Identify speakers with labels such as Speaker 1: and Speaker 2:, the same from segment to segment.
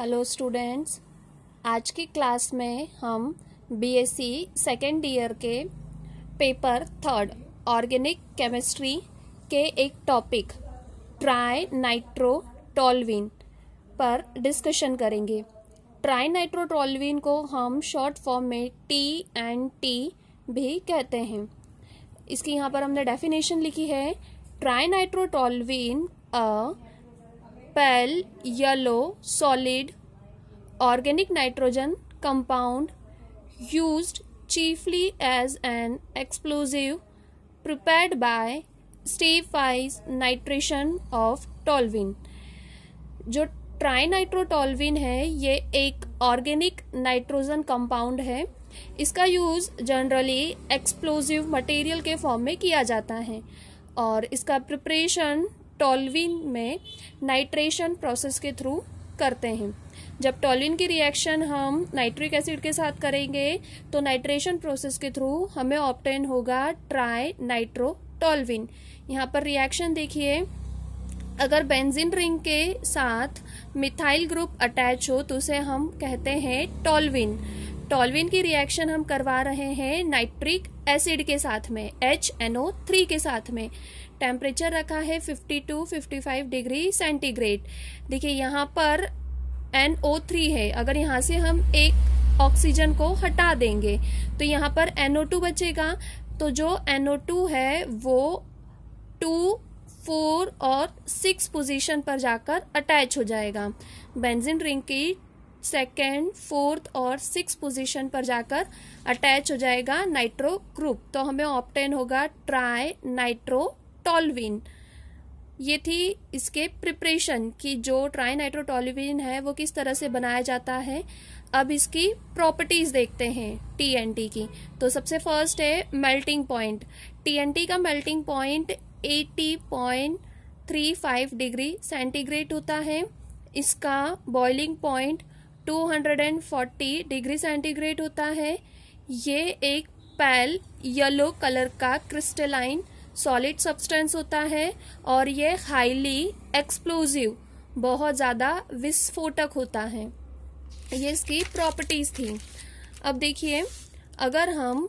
Speaker 1: hello students आज की class में हम बीएससी सेकेंड ईयर के पेपर थर्ड ऑर्गेनिक केमिस्ट्री के एक टॉपिक ट्राई नाइट्रोटोलविन पर डिस्कशन करेंगे ट्राई नाइट्रोटोलविन को हम शॉर्ट फॉर्म में टी एंड टी भी कहते हैं इसकी यहाँ पर हमने डेफिनेशन लिखी है trinitrotoluene a pale yellow solid organic nitrogen compound use chiefly as an explosive prepared by stepwise nitration of toluene जो ट्राइनाइट्रोटॉलविन है ये एक ऑर्गेनिक नाइट्रोजन कंपाउंड है इसका यूज़ जनरली एक्सप्लोजिव मटेरियल के फॉर्म में किया जाता है और इसका प्रिपरेशन टॉलविन में नाइट्रेशन प्रोसेस के थ्रू करते हैं जब टॉलिन की रिएक्शन हम नाइट्रिक एसिड के साथ करेंगे तो नाइट्रेशन प्रोसेस के थ्रू हमें ऑप्टेन होगा ट्राई नाइट्रो टॉलविन यहाँ पर रिएक्शन देखिए अगर बेंजीन रिंग के साथ मिथाइल ग्रुप अटैच हो तो उसे हम कहते हैं टॉलविन टॉलविन की रिएक्शन हम करवा रहे हैं नाइट्रिक एसिड के साथ में एच ओ थ्री के साथ में टेम्परेचर रखा है 52 55 डिग्री सेंटीग्रेड देखिए यहाँ पर NO3 है अगर यहाँ से हम एक ऑक्सीजन को हटा देंगे तो यहाँ पर NO2 बचेगा तो जो NO2 है वो टू फोर और सिक्स पोजीशन पर जाकर अटैच हो जाएगा बेंजिन रिंग की सेकेंड फोर्थ और सिक्स पोजीशन पर जाकर अटैच हो जाएगा नाइट्रो ग्रुप तो हमें ऑप्टेन होगा ट्राई नाइट्रो टॉलविन ये थी इसके प्रिपरेशन कि जो ट्राई नाइट्रोटोलिविन है वो किस तरह से बनाया जाता है अब इसकी प्रॉपर्टीज देखते हैं टीएनटी की तो सबसे फर्स्ट है मेल्टिंग पॉइंट टीएनटी का मेल्टिंग पॉइंट 80.35 डिग्री सेंटीग्रेड होता है इसका बॉइलिंग पॉइंट 240 डिग्री सेंटीग्रेड होता है ये एक पैल येलो कलर का क्रिस्टलाइन सॉलिड सब्सटेंस होता है और ये हाईली एक्सप्लोजिव बहुत ज़्यादा विस्फोटक होता है ये इसकी प्रॉपर्टीज़ थी अब देखिए अगर हम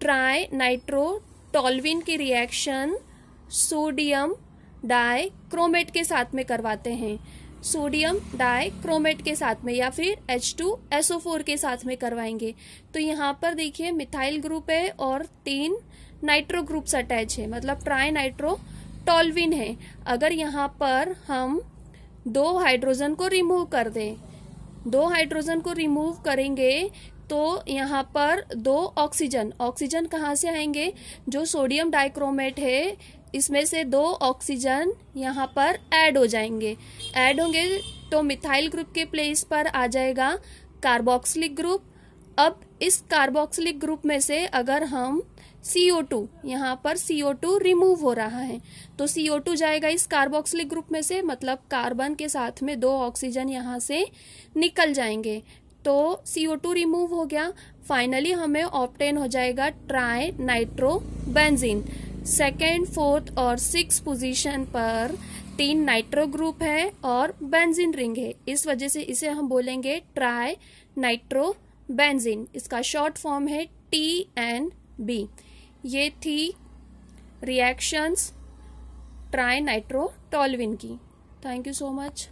Speaker 1: ट्राई नाइट्रोटोलविन की रिएक्शन सोडियम डाई क्रोमेट के साथ में करवाते हैं सोडियम डाइक्रोमेट के साथ में या फिर H2SO4 के साथ में करवाएंगे तो यहाँ पर देखिए मिथाइल ग्रुप है और तीन नाइट्रो ग्रुप्स अटैच है मतलब ट्राई नाइट्रो टॉलविन है अगर यहाँ पर हम दो हाइड्रोजन को रिमूव कर दें दो हाइड्रोजन को रिमूव करेंगे तो यहाँ पर दो ऑक्सीजन ऑक्सीजन कहाँ से आएंगे जो सोडियम डाइक्रोमेट है इसमें से दो ऑक्सीजन यहाँ पर ऐड हो जाएंगे ऐड होंगे तो मिथाइल ग्रुप के प्लेस पर आ जाएगा कार्बोक्सिलिक ग्रुप अब इस कार्बोक्सिलिक ग्रुप में से अगर हम CO2 यहाँ पर CO2 रिमूव हो रहा है तो CO2 जाएगा इस कार्बोक्सिलिक ग्रुप में से मतलब कार्बन के साथ में दो ऑक्सीजन यहाँ से निकल जाएंगे तो CO2 रिमूव हो गया फाइनली हमें ऑप्टेन हो जाएगा trinitrobenzene second fourth और सिक्स पोजीशन पर तीन नाइट्रो ग्रुप है और बेंजीन रिंग है इस वजह से इसे हम बोलेंगे ट्राई नाइट्रो बेंजीन इसका शॉर्ट फॉर्म है टी एन बी ये थी रिएक्शंस ट्राई नाइट्रो टॉलविन की थैंक यू सो मच